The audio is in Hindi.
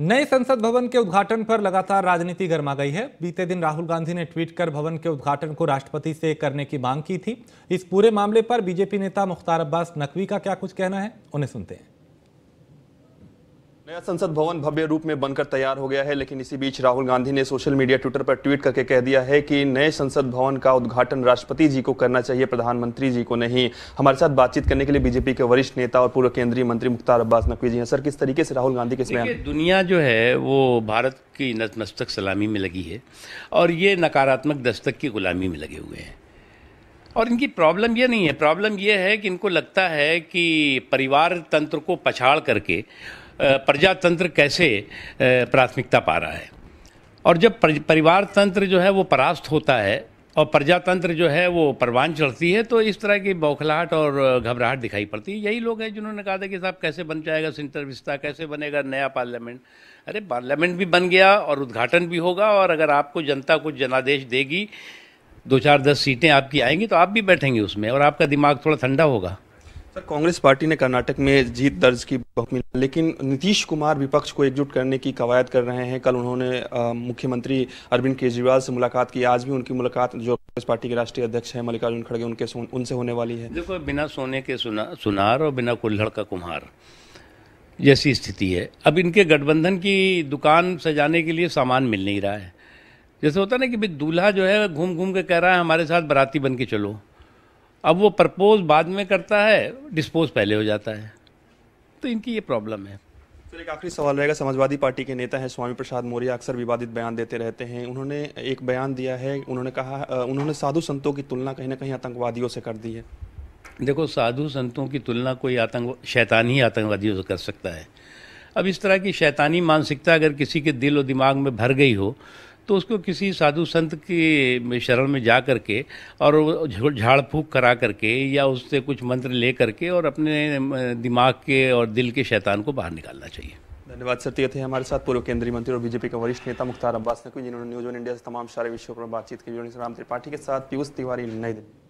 नए संसद भवन के उद्घाटन पर लगातार राजनीति गर्मा गई है बीते दिन राहुल गांधी ने ट्वीट कर भवन के उद्घाटन को राष्ट्रपति से करने की मांग की थी इस पूरे मामले पर बीजेपी नेता मुख्तार अब्बास नकवी का क्या कुछ कहना है उन्हें सुनते हैं नया संसद भवन भव्य रूप में बनकर तैयार हो गया है लेकिन इसी बीच राहुल गांधी ने सोशल मीडिया ट्विटर पर ट्वीट करके कह दिया है कि नए संसद भवन का उद्घाटन राष्ट्रपति जी को करना चाहिए प्रधानमंत्री जी को नहीं हमारे साथ बातचीत करने के लिए बीजेपी के वरिष्ठ नेता और पूर्व केंद्रीय मंत्री मुख्तार अब्बास नकवी जी हैं सर किस तरीके से राहुल गांधी के बयान दुनिया जो है वो भारत की नतमस्तक सलामी में लगी है और ये नकारात्मक दस्तक की गुलामी में लगे हुए हैं और इनकी प्रॉब्लम ये नहीं है प्रॉब्लम यह है कि इनको लगता है कि परिवार तंत्र को पछाड़ करके प्रजातंत्र कैसे प्राथमिकता पा रहा है और जब परिवार तंत्र जो है वो परास्त होता है और प्रजातंत्र जो है वो परवान चढ़ती है तो इस तरह की बौखलाहट और घबराहट दिखाई पड़ती है यही लोग हैं जिन्होंने कहा था कि साहब कैसे बन जाएगा सिंटर विस्ता कैसे बनेगा नया पार्लियामेंट अरे पार्लियामेंट भी बन गया और उद्घाटन भी होगा और अगर आपको जनता कुछ जनादेश देगी दो चार दस सीटें आपकी आएंगी तो आप भी बैठेंगे उसमें और आपका दिमाग थोड़ा ठंडा होगा सर कांग्रेस पार्टी ने कर्नाटक में जीत दर्ज की लेकिन नीतीश कुमार विपक्ष को एकजुट करने की कवायद कर रहे हैं कल उन्होंने मुख्यमंत्री अरविंद केजरीवाल से मुलाकात की आज भी उनकी मुलाकात जो कांग्रेस पार्टी के राष्ट्रीय अध्यक्ष हैं मल्लिकार्जुन खड़गे उनके उनसे होने वाली है देखो बिना सोने के सुना सुनार और बिना कुल्हड़ का कुम्हार जैसी स्थिति है अब इनके गठबंधन की दुकान सजाने के लिए सामान मिल नहीं रहा है जैसे होता ना कि भाई दूल्हा जो है घूम घूम के कह रहा है हमारे साथ बराती बन के चलो अब वो प्रपोज बाद में करता है डिस्पोज पहले हो जाता है तो इनकी ये प्रॉब्लम है फिर एक आखिरी सवाल रहेगा समाजवादी पार्टी के नेता हैं स्वामी प्रसाद मौर्य अक्सर विवादित बयान देते रहते हैं उन्होंने एक बयान दिया है उन्होंने कहा उन्होंने साधु संतों की तुलना कहीं ना कहीं आतंकवादियों से कर दी है देखो साधु संतों की तुलना कोई आतंक शैतान ही आतंकवादियों से कर सकता है अब इस तरह की शैतानी मानसिकता अगर किसी के दिल और दिमाग में भर गई हो तो उसको किसी साधु संत के शरण में जा करके और झाड़ फूक करा करके या उससे कुछ मंत्र ले करके और अपने दिमाग के और दिल के शैतान को बाहर निकालना चाहिए धन्यवाद सर थे हमारे साथ पूर्व केंद्रीय मंत्री और बीजेपी के वरिष्ठ नेता मुख्तार अब्बास नकवी जिन्होंने न्यूज वन इंडिया से तमाम सारे विषयों पर बातचीत की राम त्रिपाठी के साथ पीयूष तिवारी नई दिल्ली